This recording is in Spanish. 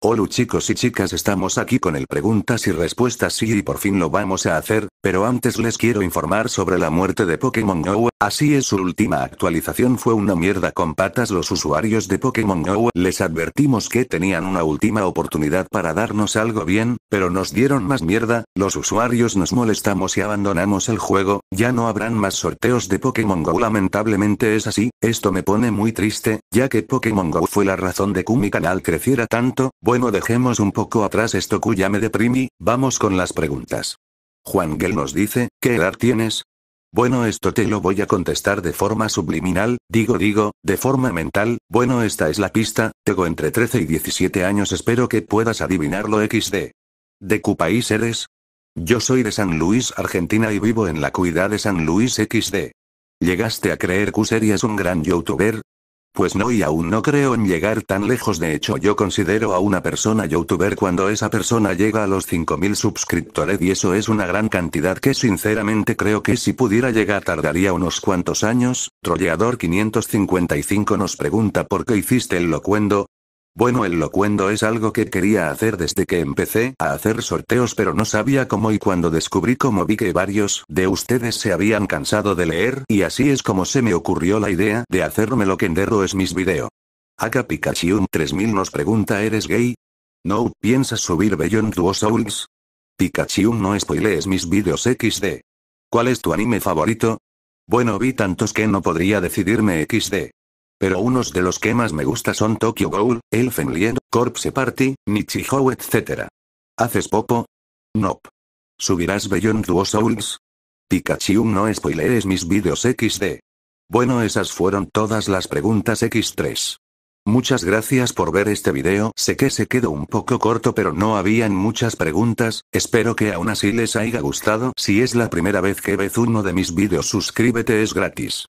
Hola chicos y chicas estamos aquí con el preguntas y respuestas sí y por fin lo vamos a hacer, pero antes les quiero informar sobre la muerte de Pokémon GO, así es su última actualización fue una mierda con patas los usuarios de Pokémon GO les advertimos que tenían una última oportunidad para darnos algo bien, pero nos dieron más mierda, los usuarios nos molestamos y abandonamos el juego, ya no habrán más sorteos de Pokémon GO lamentablemente es así, esto me pone muy triste, ya que Pokémon GO fue la razón de que mi canal creciera tanto, bueno dejemos un poco atrás esto ya me deprimi, vamos con las preguntas. Juan Gel nos dice, ¿qué edad tienes? Bueno, esto te lo voy a contestar de forma subliminal, digo digo, de forma mental, bueno, esta es la pista, tengo entre 13 y 17 años, espero que puedas adivinarlo XD. ¿De qué país eres? Yo soy de San Luis, Argentina y vivo en la cuidad de San Luis XD. Llegaste a creer que serías un gran youtuber, pues no y aún no creo en llegar tan lejos de hecho yo considero a una persona youtuber cuando esa persona llega a los 5000 suscriptores y eso es una gran cantidad que sinceramente creo que si pudiera llegar tardaría unos cuantos años, Trolleador 555 nos pregunta por qué hiciste el locuendo, bueno, el locuendo es algo que quería hacer desde que empecé a hacer sorteos, pero no sabía cómo y cuando descubrí cómo vi que varios de ustedes se habían cansado de leer y así es como se me ocurrió la idea de hacerme lo que derro es mis video. Aka Pikachu 3000 nos pregunta ¿eres gay? No, ¿piensas subir Beyond Duo Souls? Pikachu no spoilees mis videos XD. ¿Cuál es tu anime favorito? Bueno, vi tantos que no podría decidirme XD. Pero unos de los que más me gusta son Tokyo Ghoul, Elfen Lied, Corpse Party, Nichijou etc. ¿Haces popo? Nope. ¿Subirás Beyond Duo Souls? Pikachu no spoilees mis vídeos XD. Bueno esas fueron todas las preguntas X3. Muchas gracias por ver este video, sé que se quedó un poco corto pero no habían muchas preguntas, espero que aún así les haya gustado, si es la primera vez que ves uno de mis vídeos suscríbete es gratis.